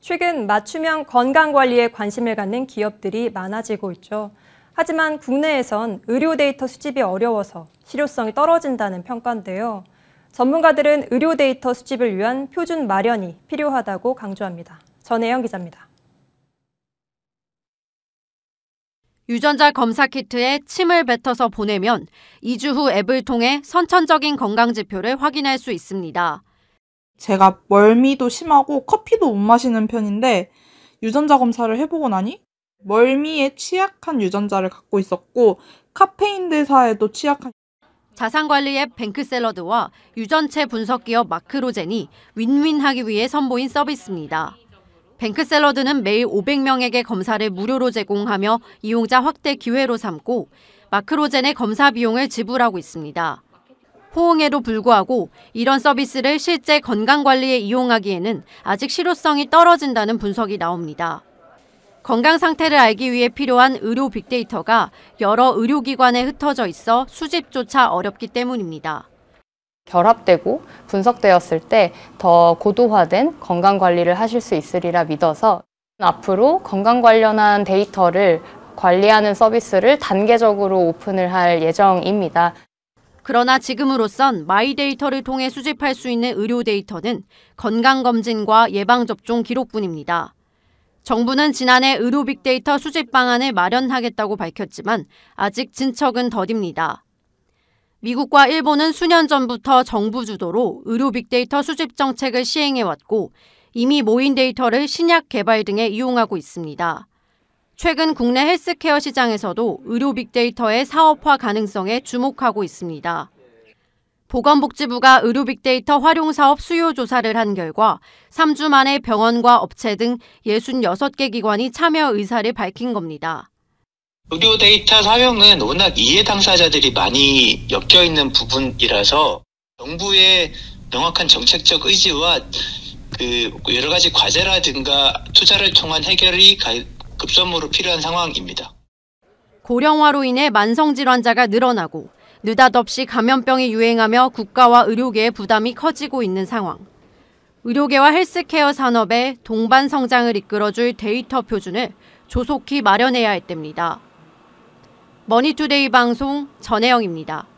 최근 맞춤형 건강관리에 관심을 갖는 기업들이 많아지고 있죠. 하지만 국내에선 의료 데이터 수집이 어려워서 실효성이 떨어진다는 평가인데요. 전문가들은 의료 데이터 수집을 위한 표준 마련이 필요하다고 강조합니다. 전혜영 기자입니다. 유전자 검사 키트에 침을 뱉어서 보내면 2주 후 앱을 통해 선천적인 건강 지표를 확인할 수 있습니다. 제가 멀미도 심하고 커피도 못 마시는 편인데 유전자 검사를 해보고 나니 멀미에 취약한 유전자를 갖고 있었고 카페인 대사에도 취약한 자산관리 앱 뱅크샐러드와 유전체 분석 기업 마크로젠이 윈윈하기 위해 선보인 서비스입니다. 뱅크샐러드는 매일 500명에게 검사를 무료로 제공하며 이용자 확대 기회로 삼고 마크로젠의 검사 비용을 지불하고 있습니다. 호응에도 불구하고 이런 서비스를 실제 건강관리에 이용하기에는 아직 실효성이 떨어진다는 분석이 나옵니다. 건강 상태를 알기 위해 필요한 의료 빅데이터가 여러 의료기관에 흩어져 있어 수집조차 어렵기 때문입니다. 결합되고 분석되었을 때 더 고도화된 건강 관리를 하실 수 있으리라 믿어서 앞으로 건강 관련한 데이터를 관리하는 서비스를 단계적으로 오픈을 할 예정입니다. 그러나 지금으로선 마이데이터를 통해 수집할 수 있는 의료 데이터는 건강검진과 예방접종 기록뿐입니다. 정부는 지난해 의료 빅데이터 수집 방안을 마련하겠다고 밝혔지만 아직 진척은 더딥니다. 미국과 일본은 수년 전부터 정부 주도로 의료 빅데이터 수집 정책을 시행해왔고 이미 모인 데이터를 신약 개발 등에 이용하고 있습니다. 최근 국내 헬스케어 시장에서도 의료 빅데이터의 사업화 가능성에 주목하고 있습니다. 보건복지부가 의료 빅데이터 활용 사업 수요 조사를 한 결과 3주 만에 병원과 업체 등 66개 기관이 참여 의사를 밝힌 겁니다. 의료 데이터 사용은 워낙 이해 당사자들이 많이 엮여 있는 부분이라서 정부의 명확한 정책적 의지와 그 여러 가지 과제라든가 투자를 통한 해결이 급선무로 필요한 상황입니다. 고령화로 인해 만성 질환자가 늘어나고 느닷없이 감염병이 유행하며 국가와 의료계의 부담이 커지고 있는 상황. 의료계와 헬스케어 산업의 동반 성장을 이끌어줄 데이터 표준을 조속히 마련해야 할 때입니다. 머니투데이 방송 전혜영입니다.